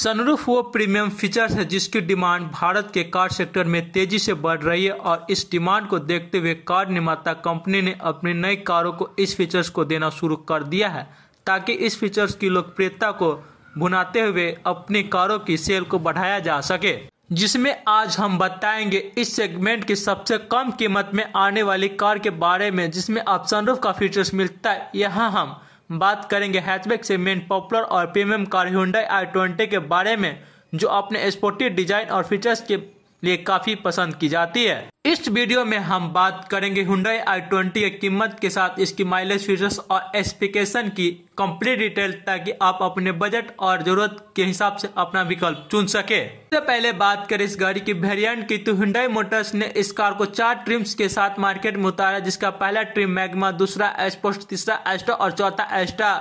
sunroof वो premium features है जिसकी डिमांड भारत के कार सेक्टर में तेजी से बढ़ रही है और इस डिमांड को देखते हुए कार निर्माता कंपनी ने अपनी नई कारों को इस फीचर्स को देना शुरू कर दिया है ताकि इस फीचर्स की लोकप्रियता को भुनाते हुए अपनी कारों की सेल को बढ़ाया जा सके जिसमें आज हम बताएंगे इस सेगमेंट की सबसे कम कीमत में आने वाली कार के बारे में जिसमें आप सनरूफ का फीचर्स मिलता है यहाँ हम बात करेंगे हैचबैक सेगमेंट पॉपुलर और प्रीमियम कार आई ट्वेंटी के बारे में जो अपने स्पोर्टी डिजाइन और फीचर्स के लिए काफी पसंद की जाती है इस वीडियो में हम बात करेंगे हुडई आई ट्वेंटी की कीमत के साथ इसकी माइलेज फीचर्स और स्पेसिफिकेशन की कंप्लीट डिटेल ताकि आप अपने बजट और जरूरत के हिसाब से अपना विकल्प चुन सके सबसे पहले बात करें इस गाड़ी की वेरिएंट की तो हुडई मोटर्स ने इस कार को चार ट्रिम्स के साथ मार्केट में उतारा जिसका पहला ट्रिम मैगमा दूसरा एस्पोस्ट तीसरा एस्टा और चौथा एस्टा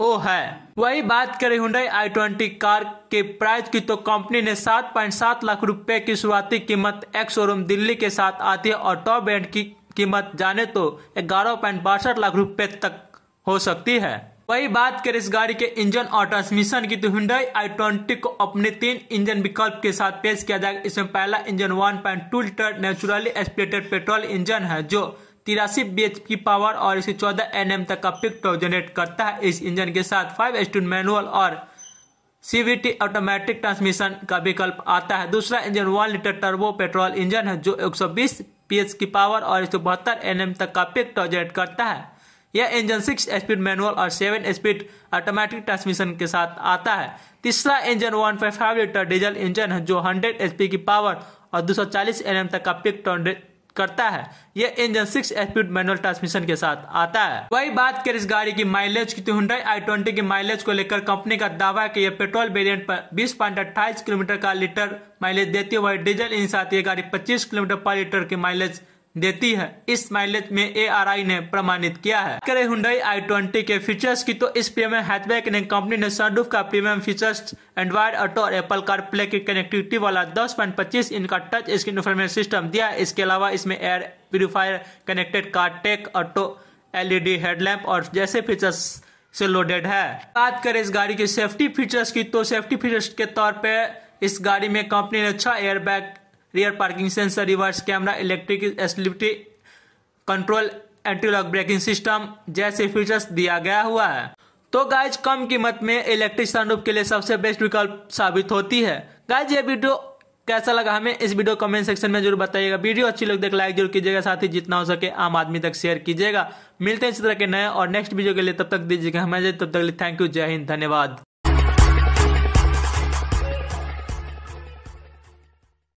ओ है वही बात करें हुडई आई ट्वेंटी कार के प्राइस की तो कंपनी ने 7.7 लाख रुपए की शुरुआती कीमत एक्स शोरूम दिल्ली के साथ आती है और टॉप बैंड की कीमत जाने तो ग्यारह लाख रुपए तक हो सकती है वही बात करें इस गाड़ी के इंजन और ट्रांसमिशन की तो हुडई आई ट्वेंटी को अपने तीन इंजन विकल्प के साथ पेश किया जाएगा इसमें पहला इंजन 1.2 लीटर नेचुरली एक्सप्लेटेड पेट्रोल इंजन है जो तिरासी बी की पावर और एक सौ चौदह एन तक का पिक टॉप जनरेट करता है इस इंजन के साथ फाइव स्टून मैनुअल और सीवीटी ऑटोमेटिक ट्रांसमिशन का विकल्प आता है दूसरा engine one litre turbo petrol engine है जो 120 पीएच की पावर और एक सौ बहत्तर तक का पिक टॉप जनरेट करता है यह इंजन सिक्स स्पीड मैनुअल और सेवन स्पीड ऑटोमेटिक ट्रांसमिशन के साथ आता है तीसरा engine one litre diesel engine है जो हंड्रेड एच की पावर और दो सौ तक का पिक टॉप करता है यह engine six speed manual transmission के साथ आता है वही बात करें इस गाड़ी की माइलेज की हुई आई ट्वेंटी की माइलेज को लेकर कंपनी का दावा है कि यह पेट्रोल वेरिएंट पर बीस पॉइंट अट्ठाईस किलोमीटर का लीटर माइलेज देती है वही डीजल इन साथ ये गाड़ी पच्चीस किलोमीटर पर लीटर की माइलेज देती है इस माइलेज में ए ने प्रमाणित किया है करे हुई आई ट्वेंटी के फीचर्स की तो इस प्रीमियम हैचबैक ने कंपनी ने सनरूफ का प्रीमियम फीचर्स एंड्रॉइड ऑटो और एप्पल कार प्ले की कनेक्टिविटी वाला दस पॉइंट पच्चीस इनका टच स्क्रीन इन्फॉर्मेशन सिस्टम दिया है इसके अलावा इसमें air purifier connected car tech auto LED headlamp और जैसे फीचर्स से लोडेड है बात करें इस गाड़ी की सेफ्टी फीचर्स की तो सेफ्टी फीचर्स के तौर पर इस गाड़ी में कंपनी ने छह airbag rear parking sensor reverse camera electric एसिलिटी control anti lock braking system जैसे फीचर्स दिया गया हुआ है तो गाइज कम कीमत में इलेक्ट्रिक सनरूफ के लिए सबसे बेस्ट विकल्प साबित होती है गाइज ये वीडियो कैसा लगा हमें इस वीडियो कमेंट सेक्शन में जरूर बताइएगा वीडियो अच्छी लग देख लाइक जरूर कीजिएगा साथ ही जितना हो सके आम आदमी तक शेयर कीजिएगा मिलते हैं इस तरह के नए और नेक्स्ट वीडियो के लिए तब तक दीजिएगा हमें तब तक थैंक यू जय हिंद धन्यवाद